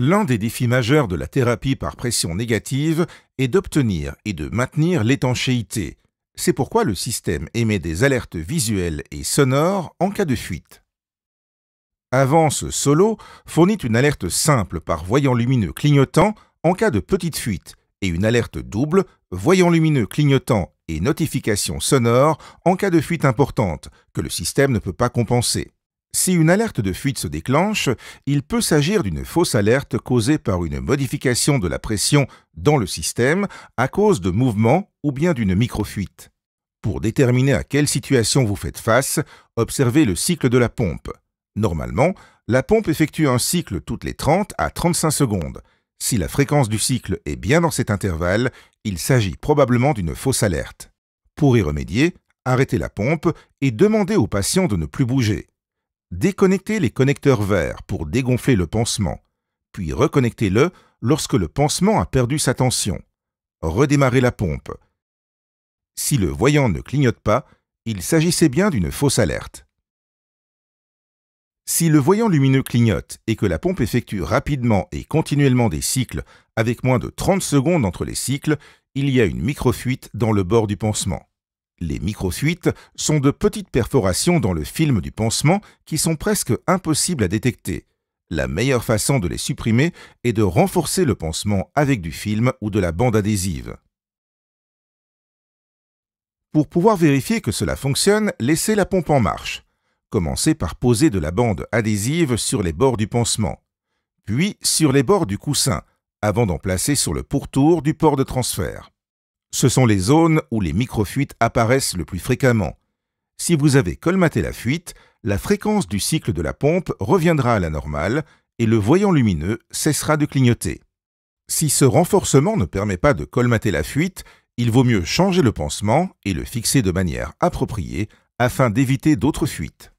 L'un des défis majeurs de la thérapie par pression négative est d'obtenir et de maintenir l'étanchéité. C'est pourquoi le système émet des alertes visuelles et sonores en cas de fuite. Avance Solo fournit une alerte simple par voyant lumineux clignotant en cas de petite fuite et une alerte double, voyant lumineux clignotant et notification sonore en cas de fuite importante que le système ne peut pas compenser. Si une alerte de fuite se déclenche, il peut s'agir d'une fausse alerte causée par une modification de la pression dans le système à cause de mouvements ou bien d'une microfuite. Pour déterminer à quelle situation vous faites face, observez le cycle de la pompe. Normalement, la pompe effectue un cycle toutes les 30 à 35 secondes. Si la fréquence du cycle est bien dans cet intervalle, il s'agit probablement d'une fausse alerte. Pour y remédier, arrêtez la pompe et demandez au patient de ne plus bouger. Déconnectez les connecteurs verts pour dégonfler le pansement, puis reconnectez-le lorsque le pansement a perdu sa tension. Redémarrez la pompe. Si le voyant ne clignote pas, il s'agissait bien d'une fausse alerte. Si le voyant lumineux clignote et que la pompe effectue rapidement et continuellement des cycles avec moins de 30 secondes entre les cycles, il y a une microfuite dans le bord du pansement. Les micro-fuites sont de petites perforations dans le film du pansement qui sont presque impossibles à détecter. La meilleure façon de les supprimer est de renforcer le pansement avec du film ou de la bande adhésive. Pour pouvoir vérifier que cela fonctionne, laissez la pompe en marche. Commencez par poser de la bande adhésive sur les bords du pansement, puis sur les bords du coussin, avant d'en placer sur le pourtour du port de transfert. Ce sont les zones où les microfuites apparaissent le plus fréquemment. Si vous avez colmaté la fuite, la fréquence du cycle de la pompe reviendra à la normale et le voyant lumineux cessera de clignoter. Si ce renforcement ne permet pas de colmater la fuite, il vaut mieux changer le pansement et le fixer de manière appropriée afin d'éviter d'autres fuites.